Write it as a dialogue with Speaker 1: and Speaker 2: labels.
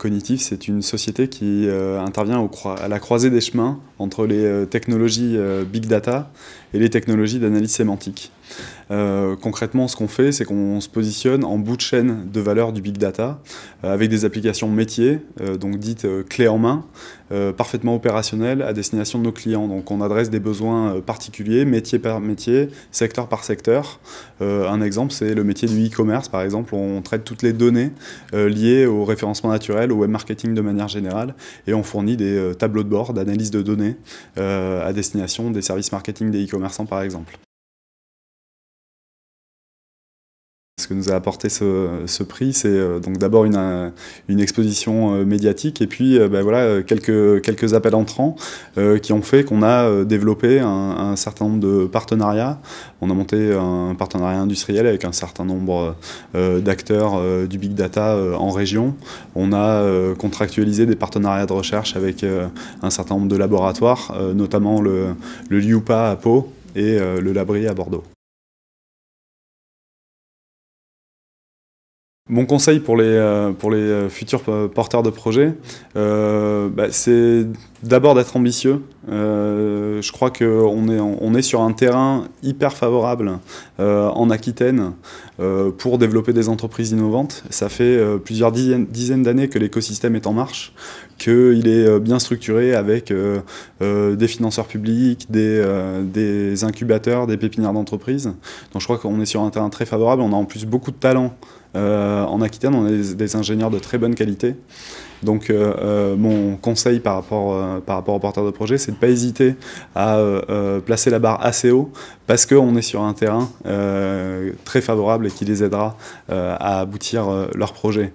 Speaker 1: Cognitif, c'est une société qui euh, intervient au à la croisée des chemins entre les euh, technologies euh, big data et les technologies d'analyse sémantique. concrètement, ce qu'on fait, c'est qu'on se positionne en bout de chaîne de valeur du big data avec des applications métiers, donc dites clés en main, parfaitement opérationnelles à destination de nos clients. Donc on adresse des besoins particuliers, métier par métier, secteur par secteur. un exemple, c'est le métier du e-commerce, par exemple. On traite toutes les données liées au référencement naturel au web marketing de manière générale. Et on fournit des euh, tableaux de bord d'analyse de données euh, à destination des services marketing des e-commerçants, par exemple. Ce que nous a apporté ce, prix, c'est euh, donc d'abord une, euh, une, exposition euh, médiatique et puis ben voilà, quelques, quelques appels entrants qui ont fait qu'on a développé un, certain nombre de partenariats. On a monté un partenariat industriel avec un certain nombre d'acteurs du big data en région. On a contractualisé des partenariats de recherche avec un certain nombre de laboratoires, notamment le, le LIUPA à Pau et le Labri à Bordeaux. Mon conseil pour les, euh, pour les euh, futurs euh, porteurs de projets, bah, c'est d'abord d'être ambitieux. je crois qu'on est, on est sur un terrain hyper favorable en Aquitaine pour développer des entreprises innovantes. Ça fait plusieurs dizaines, d'années que l'écosystème est en marche, qu'il est bien structuré avec des financeurs publics, des, des incubateurs, des pépinières d'entreprises. Donc je crois qu'on est sur un terrain très favorable. On a en plus beaucoup de talents. Euh, en Aquitaine, on a des, ingénieurs de très bonne qualité. Donc euh, euh, mon conseil par rapport, par rapport aux porteurs de projet, c'est de ne pas hésiter à placer la barre assez haut parce qu'on est sur un terrain très favorable et qui les aidera à aboutir leur projet.